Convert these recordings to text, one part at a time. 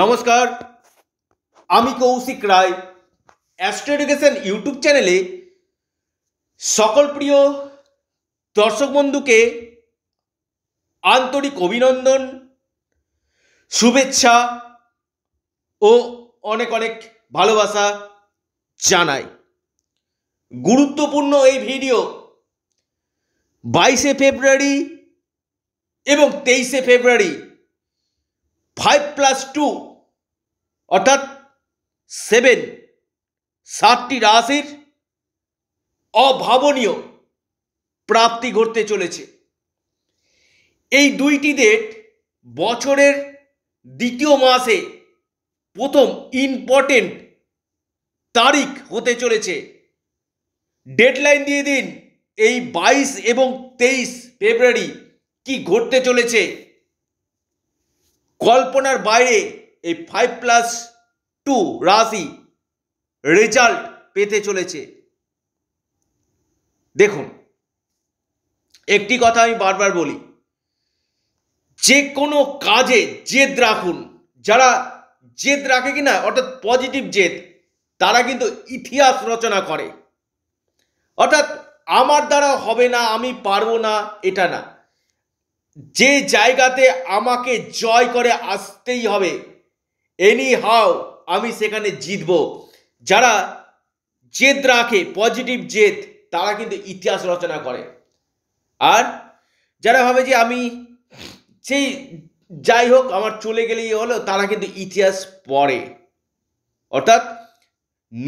নমস্কার আমি Koushik Roy astro education YouTube চ্যানেলে সকল প্রিয় দর্শক বন্ধুকে আন্তরিক অভিনন্দন শুভেচ্ছা ও অনেক অনেক ভালোবাসা জানাই গুরুত্বপূর্ণ এই ভিডিও বাইশে ফেব্রুয়ারি এবং তেইশে ফেব্রুয়ারি ফাইভ প্লাস টু অর্থাৎ সেভেন সাতটি রাশির অভাবনীয় প্রাপ্তি ঘটতে চলেছে এই দুইটি ডেট বছরের দ্বিতীয় মাসে প্রথম ইম্পর্টেন্ট তারিখ হতে চলেছে ডেডলাইন দিয়ে দিন এই বাইশ এবং তেইশ ফেব্রুয়ারি কি ঘটতে চলেছে কল্পনার বাইরে এই ফাইভ প্লাস টু রাশি রেজাল্ট পেতে চলেছে দেখুন একটি কথা আমি বারবার বলি যে কোনো কাজে জেদ রাখুন যারা জেদ রাখে কি না অর্থাৎ পজিটিভ জেদ তারা কিন্তু ইতিহাস রচনা করে অর্থাৎ আমার দ্বারা হবে না আমি পারবো না এটা না যে জায়গাতে আমাকে জয় করে আসতেই হবে এনি হাও আমি সেখানে জিতব যারা জেদ রাখে পজিটিভ জেদ তারা কিন্তু ইতিহাস রচনা করে আর যারা ভাবে যে আমি সেই যাই হোক আমার চলে গেলেই হলো তারা কিন্তু ইতিহাস পড়ে অর্থাৎ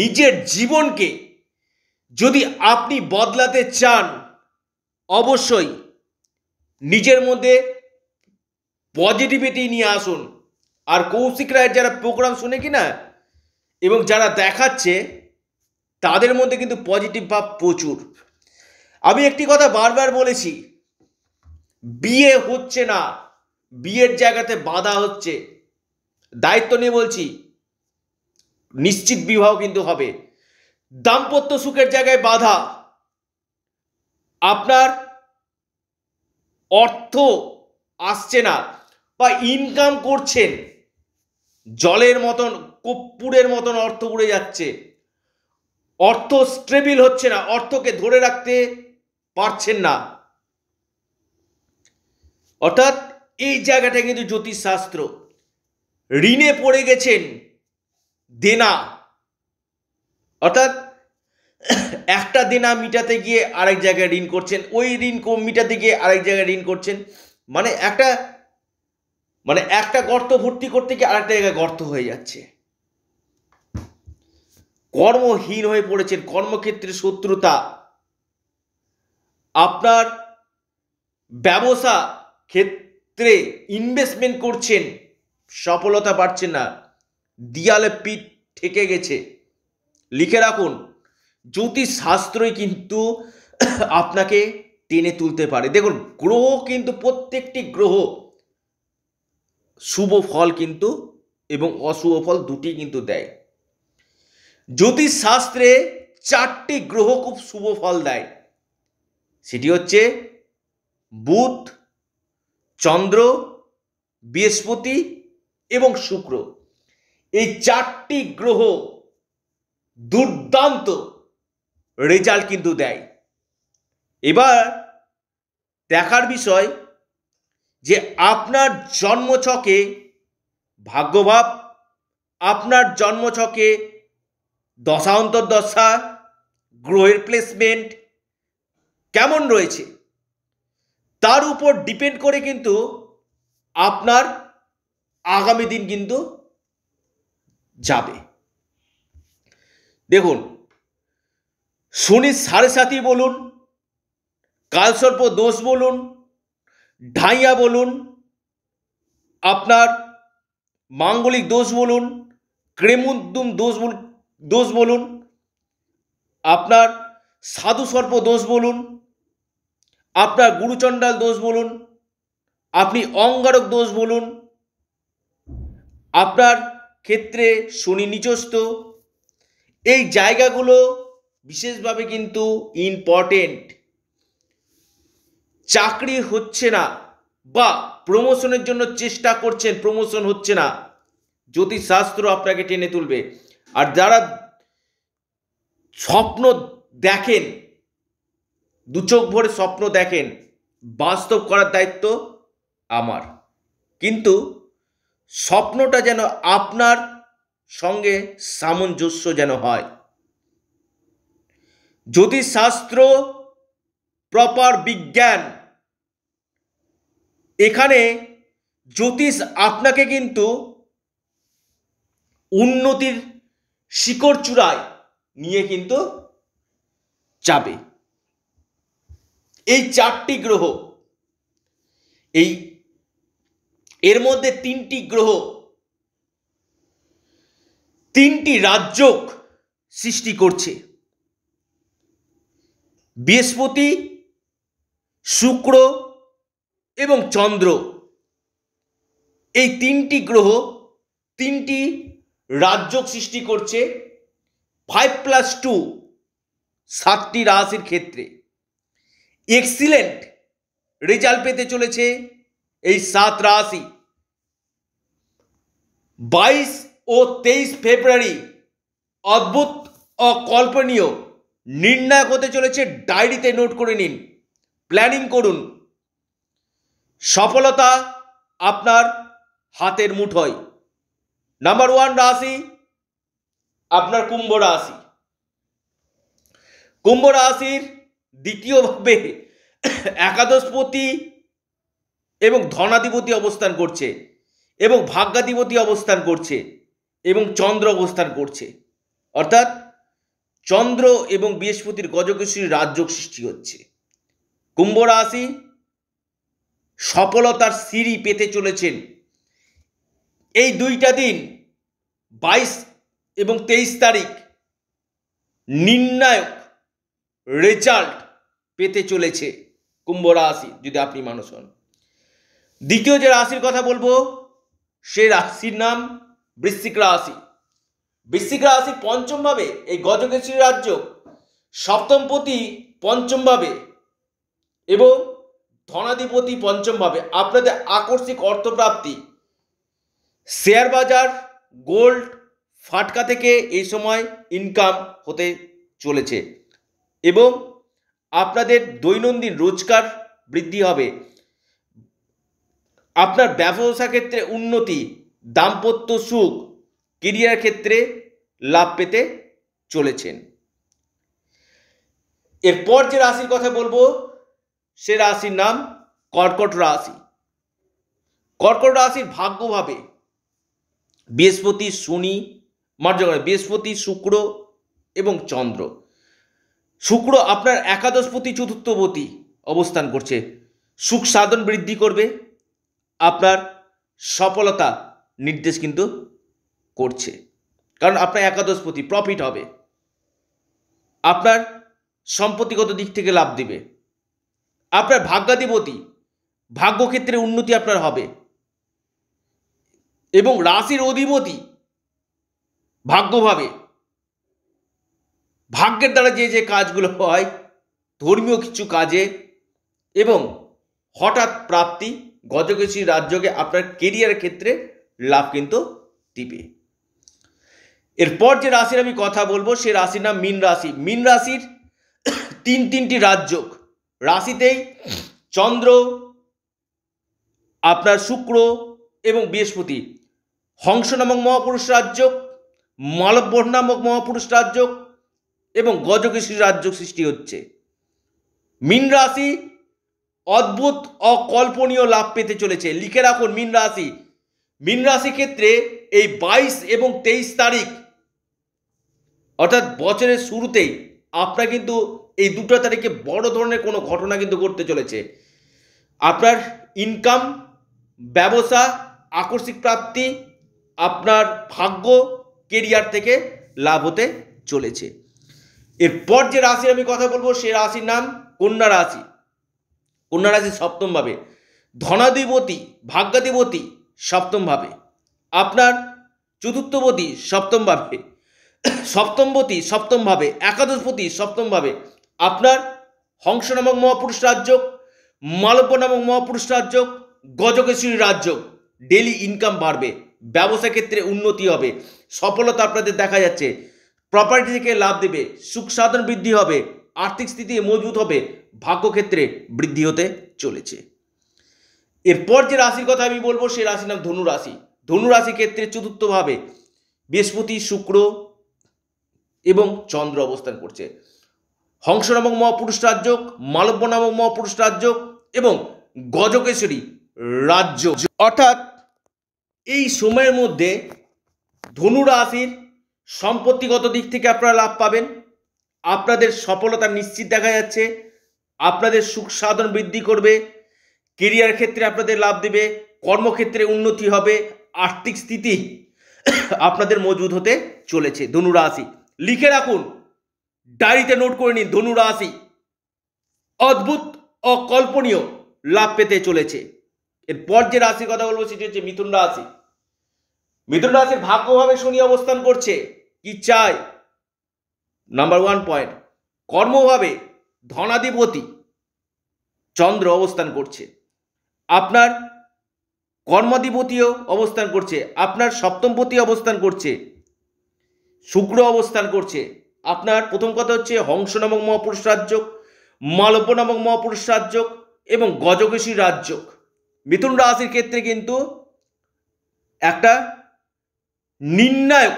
নিজের জীবনকে যদি আপনি বদলাতে চান অবশ্যই নিজের মধ্যে পজিটিভিটি নিয়ে আসুন আর কৌশিক রায়ের যারা প্রোগ্রাম শুনে কি না এবং যারা দেখাচ্ছে তাদের মধ্যে কিন্তু পজিটিভ ভাব প্রচুর আমি একটি কথা বারবার বলেছি বিয়ে হচ্ছে না বিয়ের জায়গাতে বাধা হচ্ছে দায়িত্ব নিয়ে বলছি নিশ্চিত বিবাহ কিন্তু হবে দাম্পত্য সুখের জায়গায় বাধা আপনার অর্থ আসছে না বা ইনকাম করছেন জলের মতন কপ্পুরের মতন অর্থ উড়ে যাচ্ছে অর্থ স্ট্রেবিল হচ্ছে না অর্থকে ধরে রাখতে পারছেন না অর্থাৎ এই জায়গাটা কিন্তু জ্যোতিষশাস্ত্র ঋণে পড়ে গেছেন দেনা অর্থাৎ একটা দেনা মিটাতে গিয়ে আরেক জায়গায় ঋণ করছেন ওই ঋণ মিটাতে গিয়ে আরেক জায়গায় ঋণ করছেন মানে একটা মানে একটা গর্ত ভর্তি করতে গিয়ে আরেকটা জায়গায় গর্ত হয়ে যাচ্ছে কর্মহীন হয়ে পড়েছেন কর্মক্ষেত্রে শত্রুতা আপনার ব্যবসা ক্ষেত্রে ইনভেস্টমেন্ট করছেন সফলতা পাচ্ছেন না দিয়ালে পিঠ ঠেকে গেছে লিখে রাখুন জ্যোতিষশাস্ত্রই কিন্তু আপনাকে টেনে তুলতে পারে দেখুন গ্রহ কিন্তু প্রত্যেকটি গ্রহ শুভ ফল কিন্তু এবং অশুভ ফল দুটি কিন্তু দেয় জ্যোতিষশাস্ত্রে চারটি গ্রহ খুব শুভ ফল দেয় সেটি হচ্ছে বুধ চন্দ্র বৃহস্পতি এবং শুক্র এই চারটি গ্রহ দুর্দান্ত রেজাল্ট কিন্তু দেয় এবার দেখার বিষয় যে আপনার জন্মছকে ভাগ্যভাব আপনার জন্মছকে দশা অন্তর্দশা গ্রহের প্লেসমেন্ট কেমন রয়েছে তার উপর ডিপেন্ড করে কিন্তু আপনার আগামী দিন কিন্তু যাবে দেখুন শনি সাড়ে সাথী বলুন কালসর্প দোষ বলুন ঢাইয়া বলুন আপনার মাঙ্গলিক দোষ বলুন ক্রেমুদ্দুম দোষ দোষ বলুন আপনার সাধুসর্প দোষ বলুন আপনার গুরুচণ্ডাল দোষ বলুন আপনি অঙ্গারক দোষ বলুন আপনার ক্ষেত্রে শনি নিচস্ত এই জায়গাগুলো বিশেষভাবে কিন্তু ইম্পর্টেন্ট চাকরি হচ্ছে না বা প্রমোশনের জন্য চেষ্টা করছেন প্রমোশন হচ্ছে না জ্যোতিষশাস্ত্র আপনাকে টেনে তুলবে আর যারা স্বপ্ন দেখেন দু চোখ ভরে স্বপ্ন দেখেন বাস্তব করার দায়িত্ব আমার কিন্তু স্বপ্নটা যেন আপনার সঙ্গে সামঞ্জস্য যেন হয় জ্যোতিষশাস্ত্র প্রপার বিজ্ঞান এখানে জ্যোতিষ আপনাকে কিন্তু উন্নতির শিকড় চূড়ায় নিয়ে কিন্তু যাবে এই চারটি গ্রহ এই এর মধ্যে তিনটি গ্রহ তিনটি রাজ্যক সৃষ্টি করছে বৃহস্পতি শুক্র এবং চন্দ্র এই তিনটি গ্রহ তিনটি রাজ্য সৃষ্টি করছে ফাইভ প্লাস টু সাতটি রাশির ক্ষেত্রে এক্সিলেন্ট রেজাল্ট পেতে চলেছে এই সাত রাশি বাইশ ও তেইশ ফেব্রুয়ারি অদ্ভুত অকল্পনীয় নির্ণায়ক হতে চলেছে ডায়েরিতে নোট করে নিন প্ল্যানিং করুন সফলতা আপনার হাতের মুঠোয় নাম্বার ওয়ান রাশি আপনার কুম্ভ রাশি কুম্ভ রাশির দ্বিতীয়ভাবে একাদশপতি এবং ধনাধিপতি অবস্থান করছে এবং ভাগ্যাধিপতি অবস্থান করছে এবং চন্দ্র অবস্থান করছে অর্থাৎ চন্দ্র এবং বৃহস্পতির গজকেশরী রাজযোগ সৃষ্টি হচ্ছে কুম্ভ রাশি সফলতার সিঁড়ি পেতে চলেছেন এই দুইটা দিন বাইশ এবং তেইশ তারিখ নির্ণায়ক রেজাল্ট পেতে চলেছে কুম্ভ রাশি যদি আপনি মানুষ হন দ্বিতীয় যে রাশির কথা বলবো সে রাশির নাম বৃশ্চিক রাশি বৃশ্চিক রাশি পঞ্চমভাবে এই গজকেশ্বরী রাজ্য সপ্তমপতি পঞ্চমভাবে এবং ধনাধিপতি পঞ্চমভাবে আপনাদের আকর্ষিক অর্থপ্রাপ্তি শেয়ার বাজার গোল্ড ফাটকা থেকে এই সময় ইনকাম হতে চলেছে এবং আপনাদের দৈনন্দিন রোজগার বৃদ্ধি হবে আপনার ব্যবসা ক্ষেত্রে উন্নতি দাম্পত্য সুখ কেরিয়ার ক্ষেত্রে লাভ পেতে চলেছেন এরপর যে রাশির কথা বলবো সে রাশির নাম কর্কট রাশি কর্কট রাশির ভাগ্যভাবে বৃহস্পতি শনি মার্জগণ বৃহস্পতি শুক্র এবং চন্দ্র শুক্র আপনার একাদশপতি চতুর্থপতি অবস্থান করছে সুখ সাধন বৃদ্ধি করবে আপনার সফলতা নির্দেশ কিন্তু করছে কারণ আপনার একাদশপতি প্রফিট হবে আপনার সম্পত্তিগত দিক থেকে লাভ দেবে আপনার ভাগ্যাধিপতি ভাগ্যক্ষেত্রে উন্নতি আপনার হবে এবং রাশির অধিপতি ভাগ্যভাবে ভাগ্যের দ্বারা যে যে কাজগুলো হয় ধর্মীয় কিছু কাজে এবং হঠাৎ প্রাপ্তি গজগেশী রাজ্যকে আপনার কেরিয়ার ক্ষেত্রে লাভ কিন্তু দিবে এরপর যে রাশির আমি কথা বলবো সে রাশির নাম মীন রাশি মীন রাশির তিন তিনটি রাজযোগ রাশিতেই চন্দ্র আপনার শুক্র এবং বৃহস্পতি হংস নামক মহাপুরুষ রাজযোগ মালব্য নামক মহাপুরুষ রাজযোগ এবং গজকৃষ্ণ রাজযোগ সৃষ্টি হচ্ছে মীন রাশি অদ্ভুত অকল্পনীয় লাভ পেতে চলেছে লিখে রাখুন মীন রাশি মীন রাশি ক্ষেত্রে এই বাইশ এবং তেইশ তারিখ অর্থাৎ বছরের শুরুতেই আপনার কিন্তু এই দুটো তারিখে বড় ধরনের কোনো ঘটনা কিন্তু ঘটতে চলেছে আপনার ইনকাম ব্যবসা আকস্মিক প্রাপ্তি আপনার ভাগ্য কেরিয়ার থেকে লাভ হতে চলেছে এরপর যে রাশি আমি কথা বলবো সে রাশির নাম কন্যা রাশি কন্যা রাশি সপ্তমভাবে ধনাধিপতি ভাগ্যাধিপতি সপ্তমভাবে আপনার চতুর্থপতি সপ্তমভাবে সপ্তমপতি সপ্তমভাবে একাদশপতি সপ্তমভাবে আপনার হংস নামক মহাপুরুষ রাজ্য মালব্য নামক মহাপুরুষ রাজ্য গজকেশ্বরী রাজ্য ডেলি ইনকাম বাড়বে ব্যবসা ক্ষেত্রে উন্নতি হবে সফলতা আপনাদের দেখা যাচ্ছে প্রপার্টি থেকে লাভ দেবে সুখ সাধন বৃদ্ধি হবে আর্থিক স্থিতি মজবুত হবে ভাগ্যক্ষেত্রে বৃদ্ধি হতে চলেছে এরপর যে রাশির কথা আমি বলবো সেই রাশির নাম ধনু রাশি ধনু রাশি ক্ষেত্রে চতুর্থভাবে বৃহস্পতি শুক্র এবং চন্দ্র অবস্থান করছে হংস নামক মহাপুরুষ রাজ্য মালব্য নামক মহাপুরুষ রাজ্য এবং গজকেশ্বরী রাজ্য অর্থাৎ এই সময়ের মধ্যে ধনু রাশির সম্পত্তিগত দিক থেকে আপনারা লাভ পাবেন আপনাদের সফলতা নিশ্চিত দেখা যাচ্ছে আপনাদের সুখ সাধন বৃদ্ধি করবে কেরিয়ার ক্ষেত্রে আপনাদের লাভ দেবে কর্মক্ষেত্রে উন্নতি হবে আর্থিক স্থিতি আপনাদের মজবুত হতে চলেছে ধনু রাশি লিখে রাখুন ডায়েরিতে নোট করে নিন ধনু রাশি অদ্ভুত অকল্পনীয় লাভ পেতে চলেছে এরপর যে রাশির কথা বলবো সেটি হচ্ছে মিথুন রাশি মিথুন রাশির ভাগ্যভাবে শনি অবস্থান করছে কি চাই নাম্বার ওয়ান পয়েন্ট কর্মভাবে ধনাধিপতি চন্দ্র অবস্থান করছে আপনার কর্মাধিপতিও অবস্থান করছে আপনার সপ্তমপতি অবস্থান করছে শুক্র অবস্থান করছে আপনার প্রথম কথা হচ্ছে হংস নামক মহাপুরুষ রাজ্য মালব্য নামক মহাপুরুষ রাজ্য এবং গজকেশী রাজ্য মিথুন রাশির ক্ষেত্রে কিন্তু একটা নির্ণায়ক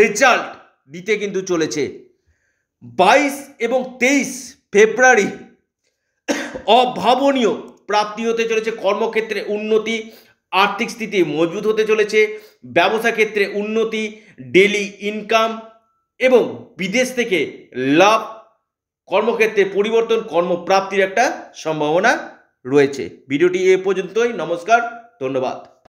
রেজাল্ট দিতে কিন্তু চলেছে বাইশ এবং তেইশ ফেব্রুয়ারি অভাবনীয় প্রাপ্তি হতে চলেছে কর্মক্ষেত্রে উন্নতি আর্থিক স্থিতি মজবুত হতে চলেছে ব্যবসা ক্ষেত্রে উন্নতি ডেলি ইনকাম এবং বিদেশ থেকে লাভ কর্মক্ষেত্রে পরিবর্তন কর্মপ্রাপ্তির একটা সম্ভাবনা রয়েছে ভিডিওটি এ পর্যন্তই নমস্কার ধন্যবাদ